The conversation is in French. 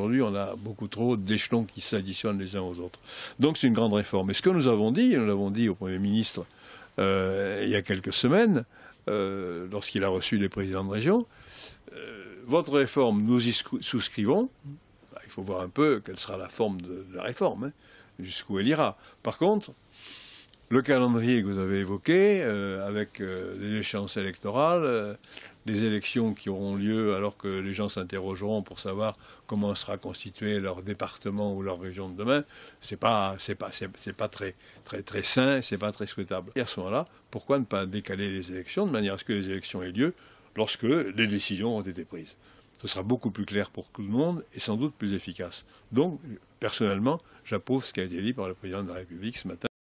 Aujourd'hui, on a beaucoup trop d'échelons qui s'additionnent les uns aux autres. Donc c'est une grande réforme. Et ce que nous avons dit, et nous l'avons dit au Premier ministre euh, il y a quelques semaines, euh, lorsqu'il a reçu les présidents de région, euh, votre réforme, nous y souscrivons. Bah, il faut voir un peu quelle sera la forme de, la réforme, hein, jusqu'où elle ira. Par contre, le calendrier que vous avez évoqué, euh, avec les euh, échéances électorales, les euh, élections qui auront lieu alors que les gens s'interrogeront pour savoir comment sera constitué leur département ou leur région de demain, c'est pas, c'est pas, c'est, pas très, très, très sain, c'est pas très souhaitable. Et à ce moment-là, pourquoi ne pas décaler les élections de manière à ce que les élections aient lieu lorsque les décisions ont été prises ce sera beaucoup plus clair pour tout le monde et sans doute plus efficace. Donc, personnellement, j'approuve ce qui a été dit par le président de la République ce matin.